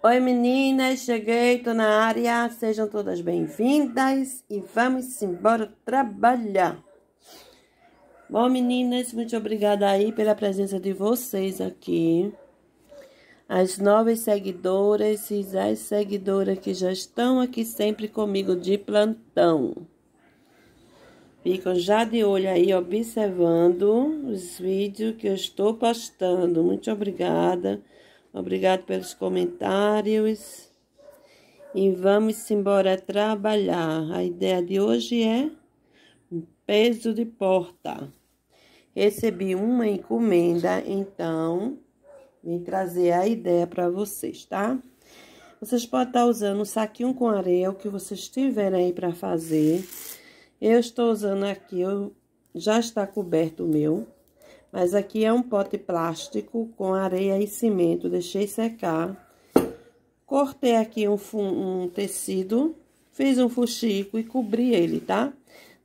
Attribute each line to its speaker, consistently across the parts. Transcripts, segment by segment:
Speaker 1: Oi meninas, cheguei, tô na área, sejam todas bem-vindas e vamos embora trabalhar. Bom meninas, muito obrigada aí pela presença de vocês aqui. As novas seguidoras e as seguidoras que já estão aqui sempre comigo de plantão. Ficam já de olho aí, observando os vídeos que eu estou postando. Muito obrigada. Obrigada Obrigado pelos comentários. E vamos embora trabalhar. A ideia de hoje é um peso de porta. Recebi uma encomenda, então vim trazer a ideia para vocês, tá? Vocês podem estar tá usando um saquinho com areia, o que vocês tiverem aí para fazer. Eu estou usando aqui, eu, já está coberto o meu. Mas aqui é um pote plástico com areia e cimento, deixei secar. Cortei aqui um, um tecido, fiz um fuxico e cobri ele, tá?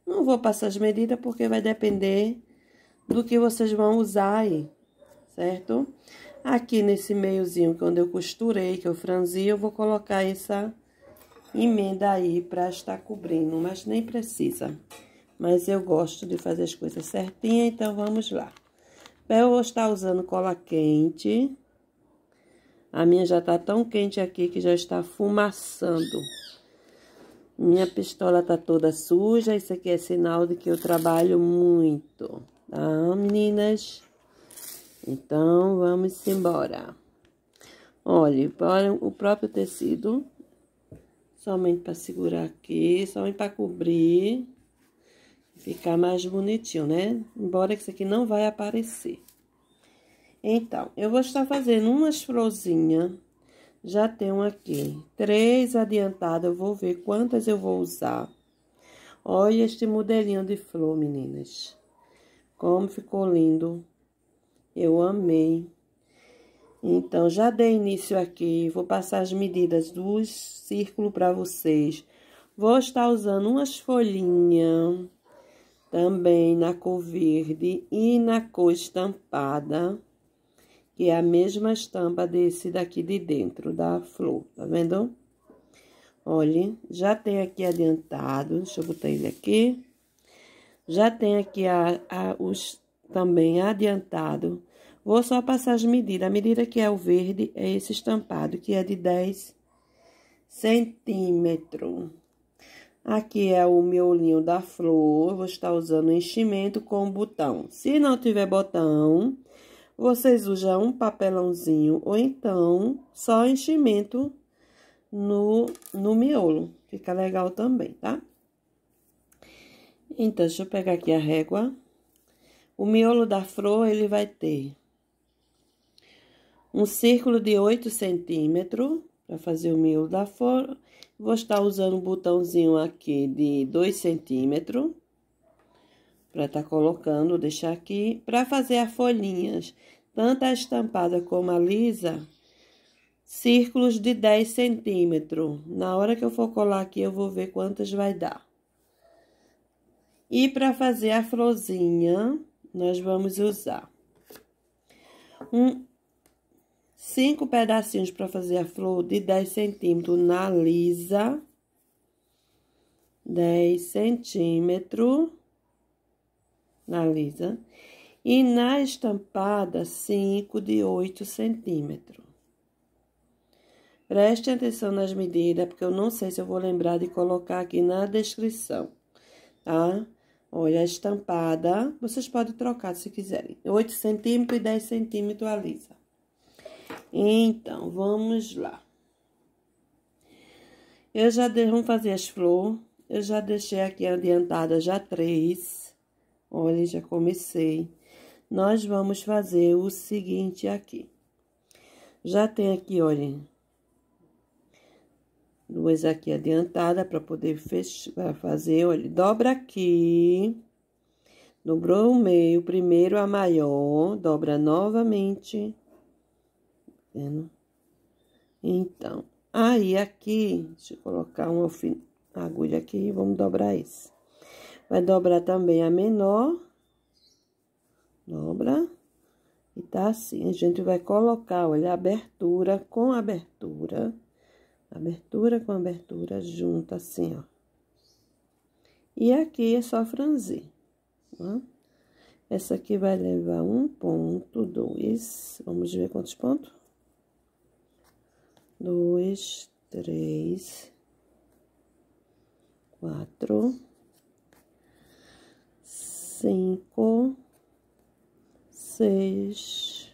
Speaker 1: Não vou passar as medidas porque vai depender do que vocês vão usar aí, certo? Aqui nesse meiozinho que é onde eu costurei, que eu franzi, eu vou colocar essa emenda aí pra estar cobrindo, mas nem precisa. Mas eu gosto de fazer as coisas certinha, então vamos lá. Eu vou estar usando cola quente. A minha já tá tão quente aqui que já está fumaçando. Minha pistola tá toda suja. Isso aqui é sinal de que eu trabalho muito, tá, meninas? Então, vamos embora. Olha, para o próprio tecido, somente para segurar aqui, somente para cobrir. Ficar mais bonitinho, né? Embora isso aqui não vai aparecer. Então, eu vou estar fazendo umas florzinhas. Já tenho aqui três adiantadas. Eu vou ver quantas eu vou usar. Olha este modelinho de flor, meninas. Como ficou lindo. Eu amei. Então, já dei início aqui. Vou passar as medidas dos círculos para vocês. Vou estar usando umas folhinhas também na cor verde e na cor estampada, que é a mesma estampa desse daqui de dentro da flor, tá vendo? Olha, já tem aqui adiantado, deixa eu botar ele aqui. Já tem aqui a, a os também adiantado. Vou só passar as medidas. A medida que é o verde é esse estampado, que é de 10 centímetros. Aqui é o miolinho da flor, vou estar usando enchimento com botão. Se não tiver botão, vocês usam um papelãozinho ou então só enchimento no, no miolo. Fica legal também, tá? Então, deixa eu pegar aqui a régua. O miolo da flor, ele vai ter um círculo de 8 centímetros para fazer o miolo da flor Vou estar usando um botãozinho aqui de 2 centímetros. Para estar tá colocando, deixar aqui. Para fazer as folhinhas, tanto a estampada como a lisa, círculos de 10 centímetros. Na hora que eu for colar aqui, eu vou ver quantas vai dar. E para fazer a florzinha, nós vamos usar um cinco pedacinhos para fazer a flor de 10 centímetros na lisa. 10 centímetros na lisa. E na estampada, 5 de 8 centímetros. Preste atenção nas medidas, porque eu não sei se eu vou lembrar de colocar aqui na descrição, tá? Olha a estampada, vocês podem trocar se quiserem. 8 centímetros e 10 centímetros a lisa. Então, vamos lá. Eu já de... vamos fazer as flores. Eu já deixei aqui adiantada já três. Olha, já comecei. Nós vamos fazer o seguinte aqui. Já tem aqui, olha, duas aqui adiantada para poder fechar, fazer, olha, dobra aqui, dobrou o meio, primeiro a maior, dobra novamente, vendo? Então, aí aqui, deixa eu colocar uma agulha aqui e vamos dobrar esse. Vai dobrar também a menor. Dobra. E tá assim, a gente vai colocar, olha, abertura com abertura. Abertura com abertura, junta assim, ó. E aqui é só franzir, tá? Essa aqui vai levar um ponto, dois, vamos ver quantos pontos? dois, três, quatro, cinco, seis,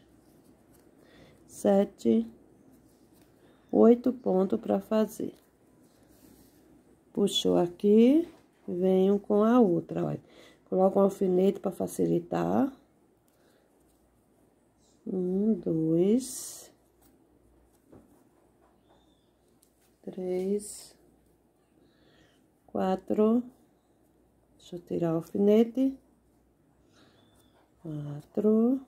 Speaker 1: sete, oito pontos para fazer. Puxou aqui, venho com a outra, olha. Coloco um alfinete para facilitar. Um, dois, três, quatro, deixa eu tirar o alfinete, quatro,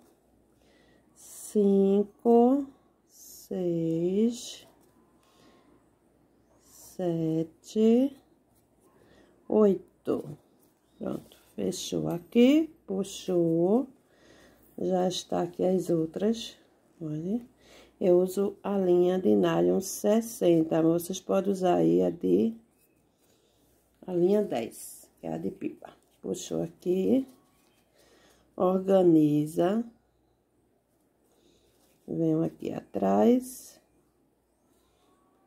Speaker 1: cinco, seis, sete, oito. Pronto, fechou aqui, puxou, já está aqui as outras, olha eu uso a linha de nylon 60, mas vocês podem usar aí a de... A linha 10, que é a de pipa. Puxou aqui. Organiza. Venho aqui atrás.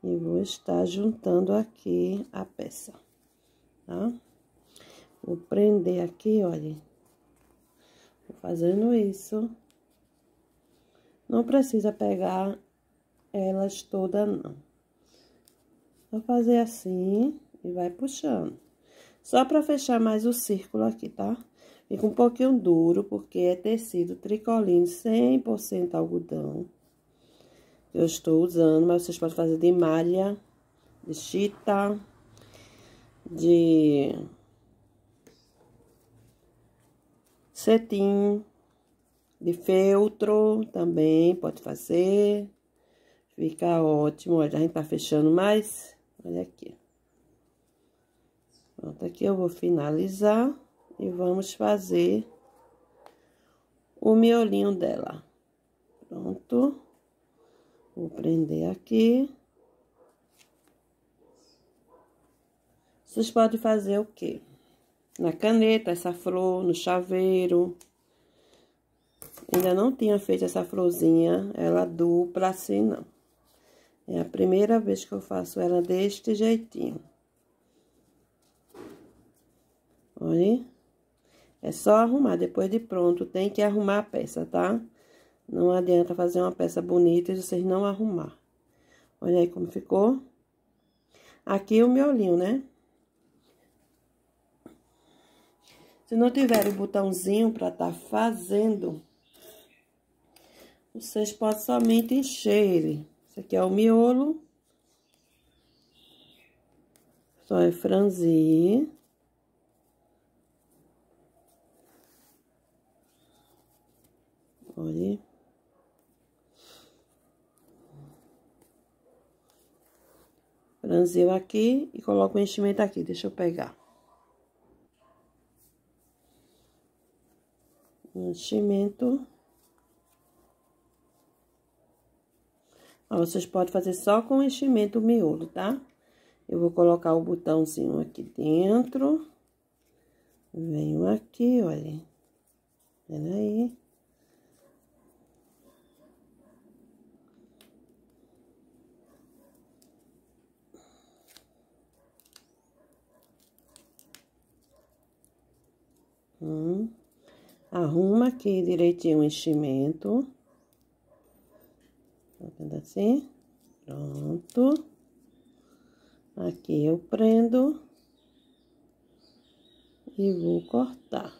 Speaker 1: E vou estar juntando aqui a peça, tá? Vou prender aqui, olha. Vou fazendo isso. Não precisa pegar elas todas, não. Vou fazer assim e vai puxando. Só pra fechar mais o círculo aqui, tá? Fica um pouquinho duro, porque é tecido tricoline 100% algodão. Eu estou usando, mas vocês podem fazer de malha, de chita, de cetim, de feltro também pode fazer. Fica ótimo. Olha, a gente tá fechando mais. Olha aqui. Pronto, aqui eu vou finalizar e vamos fazer o miolinho dela. Pronto. Vou prender aqui. Vocês podem fazer o quê? Na caneta, essa flor, no chaveiro. Ainda não tinha feito essa florzinha, ela dupla assim, não. É a primeira vez que eu faço ela deste jeitinho. Olha. É só arrumar, depois de pronto, tem que arrumar a peça, tá? Não adianta fazer uma peça bonita e vocês não arrumar. Olha aí como ficou. Aqui o miolinho, né? Se não tiver o botãozinho pra tá fazendo vocês podem somente encher ele. Esse aqui é o miolo. Só é franzir. Olha. Franziu aqui e coloco o enchimento aqui. Deixa eu pegar. Enchimento. vocês podem fazer só com enchimento o miolo, tá? Eu vou colocar o botãozinho aqui dentro. Venho aqui, olha. Pera aí. Hum. Arruma aqui direitinho o enchimento. Tá vendo assim? Pronto. Aqui eu prendo. E vou cortar.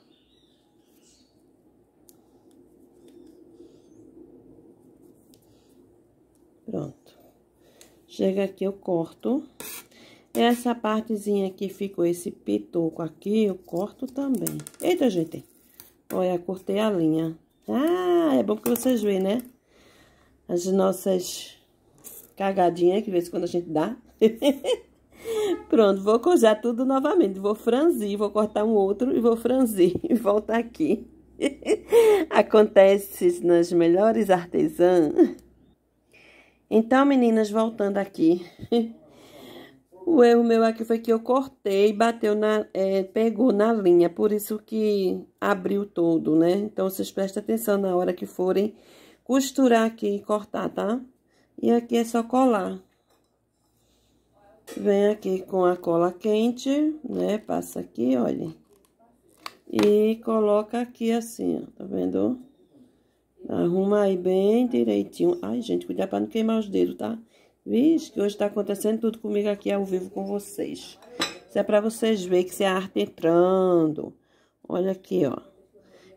Speaker 1: Pronto. Chega aqui, eu corto. Essa partezinha que ficou esse pitoco aqui, eu corto também. Eita, gente. Olha, cortei a linha. Ah, é bom que vocês veem, né? as nossas cagadinhas que de vez quando a gente dá. Pronto, vou cozer tudo novamente. Vou franzir, vou cortar um outro e vou franzir. E volta aqui. Acontece nas melhores artesãs. Então, meninas, voltando aqui. O erro meu aqui foi que eu cortei, bateu na, é, pegou na linha, por isso que abriu todo, né? Então, vocês prestem atenção na hora que forem costurar aqui e cortar, tá? E aqui é só colar. Vem aqui com a cola quente, né? Passa aqui, olha. E coloca aqui assim, ó, tá vendo? Arruma aí bem direitinho. Ai, gente, cuidado pra não queimar os dedos, tá? Vixe, que hoje tá acontecendo tudo comigo aqui ao vivo com vocês. Isso é pra vocês verem que isso é a arte entrando. Olha aqui, ó.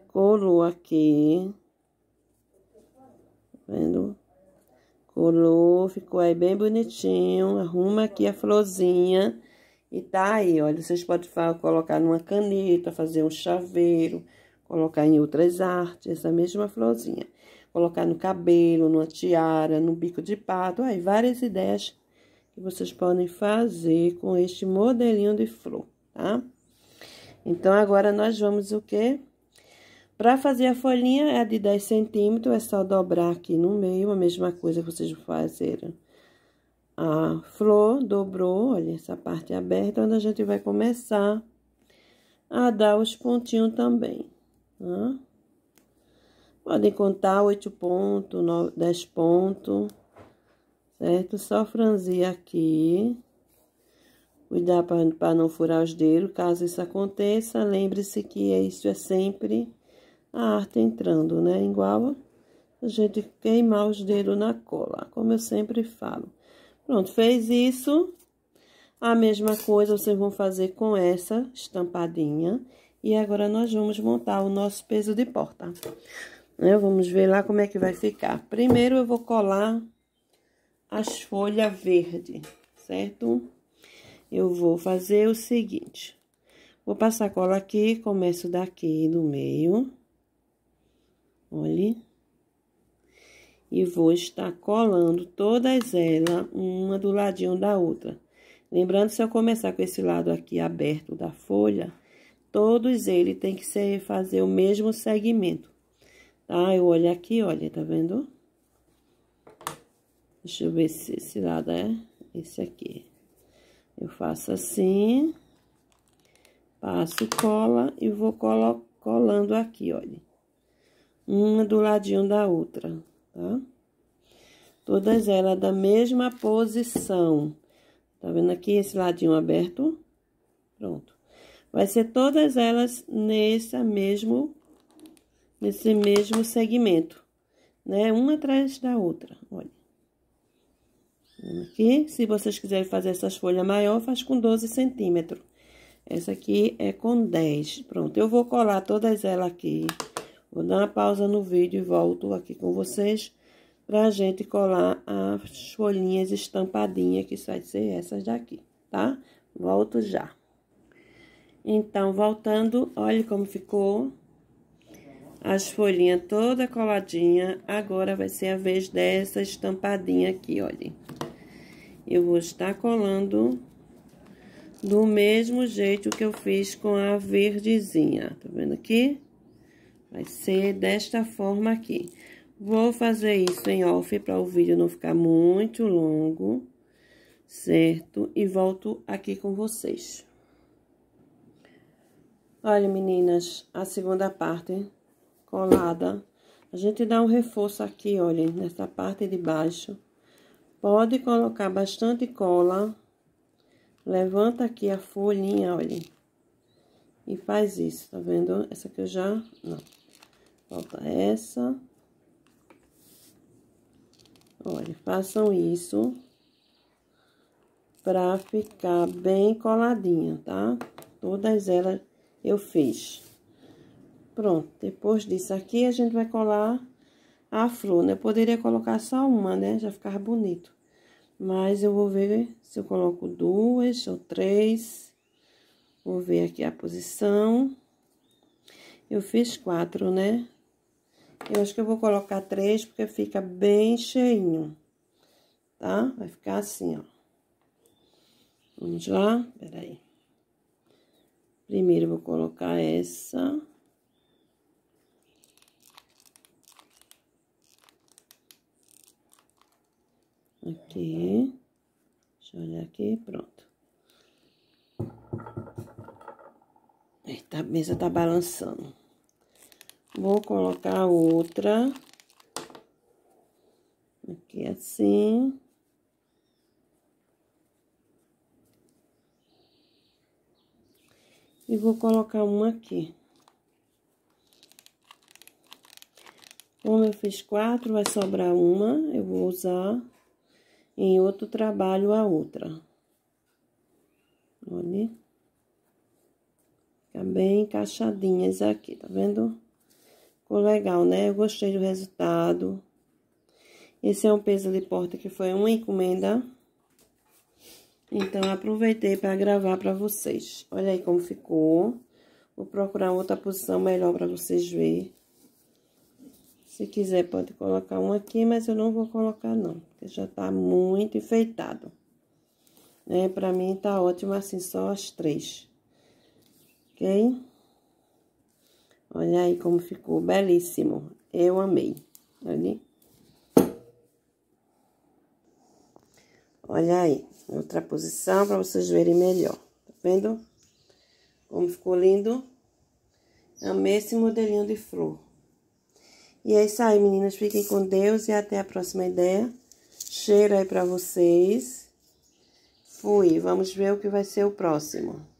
Speaker 1: Colou aqui. Vendo? Colou, ficou aí bem bonitinho. Arruma aqui a florzinha. E tá aí, olha, vocês podem colocar numa caneta, fazer um chaveiro, colocar em outras artes, essa mesma florzinha. Colocar no cabelo, numa tiara, no bico de pato, aí várias ideias que vocês podem fazer com este modelinho de flor, tá? Então, agora nós vamos o quê? Para fazer a folhinha é de 10 centímetros, é só dobrar aqui no meio, a mesma coisa que vocês fizeram. A flor dobrou, olha essa parte aberta, onde a gente vai começar a dar os pontinhos também. Tá? Podem contar 8 pontos, 10 pontos, certo? Só franzir aqui. Cuidar para não furar os dedos, caso isso aconteça, lembre-se que isso é sempre a arte entrando, né? Igual a gente queimar os dedos na cola, como eu sempre falo. Pronto, fez isso. A mesma coisa vocês vão fazer com essa estampadinha. E agora nós vamos montar o nosso peso de porta. Né? Vamos ver lá como é que vai ficar. Primeiro eu vou colar as folhas verde, certo? Eu vou fazer o seguinte. Vou passar cola aqui, começo daqui no meio olhe. E vou estar colando todas elas, uma do ladinho da outra. Lembrando, se eu começar com esse lado aqui aberto da folha, todos eles têm que ser, fazer o mesmo segmento. Tá? Eu olho aqui, olha, tá vendo? Deixa eu ver se esse lado é esse aqui. Eu faço assim, passo cola e vou colo colando aqui, olha uma do ladinho da outra, tá? Todas elas da mesma posição. Tá vendo aqui esse ladinho aberto? Pronto. Vai ser todas elas nesse mesmo, nesse mesmo segmento, né? Uma atrás da outra, olha. Aqui, se vocês quiserem fazer essas folhas maior, faz com 12 centímetros. Essa aqui é com 10. Pronto, eu vou colar todas elas aqui. Vou dar uma pausa no vídeo e volto aqui com vocês para a gente colar as folhinhas estampadinhas, que vai ser essas daqui, tá? Volto já. Então, voltando, olha como ficou. As folhinhas toda coladinha. Agora, vai ser a vez dessa estampadinha aqui, olha. Eu vou estar colando do mesmo jeito que eu fiz com a verdezinha, tá vendo aqui? Vai ser desta forma aqui. Vou fazer isso em off para o vídeo não ficar muito longo, certo? E volto aqui com vocês. Olha, meninas, a segunda parte colada. A gente dá um reforço aqui, olha, nessa parte de baixo. Pode colocar bastante cola. Levanta aqui a folhinha, olha e faz isso, tá vendo? Essa aqui eu já... não. Falta essa. Olha, façam isso pra ficar bem coladinha, tá? Todas elas eu fiz. Pronto, depois disso aqui a gente vai colar a flor, né? Eu poderia colocar só uma, né? Já ficar bonito. Mas eu vou ver se eu coloco duas ou três... Vou ver aqui a posição. Eu fiz quatro, né? Eu acho que eu vou colocar três, porque fica bem cheinho, tá? Vai ficar assim, ó. Vamos lá? Peraí. Primeiro, eu vou colocar essa. Aqui. Deixa eu olhar aqui, pronto. Eita, a mesa tá balançando. Vou colocar outra. Aqui assim. E vou colocar uma aqui. Como eu fiz quatro, vai sobrar uma. Eu vou usar em outro trabalho a outra. Olha tá bem encaixadinhas aqui, tá vendo? Ficou legal, né? Eu gostei do resultado. Esse é um peso de porta que foi uma encomenda. Então, aproveitei para gravar para vocês. Olha aí como ficou. Vou procurar outra posição melhor para vocês verem. Se quiser, pode colocar um aqui, mas eu não vou colocar, não. Porque já tá muito enfeitado. Né? Pra mim, tá ótimo assim, só as três ok? Olha aí como ficou, belíssimo. Eu amei, olha. Olha aí, outra posição para vocês verem melhor. Tá vendo? Como ficou lindo. Amei esse modelinho de flor. E é isso aí, meninas. Fiquem com Deus e até a próxima ideia. Cheiro aí para vocês. Fui. Vamos ver o que vai ser o próximo.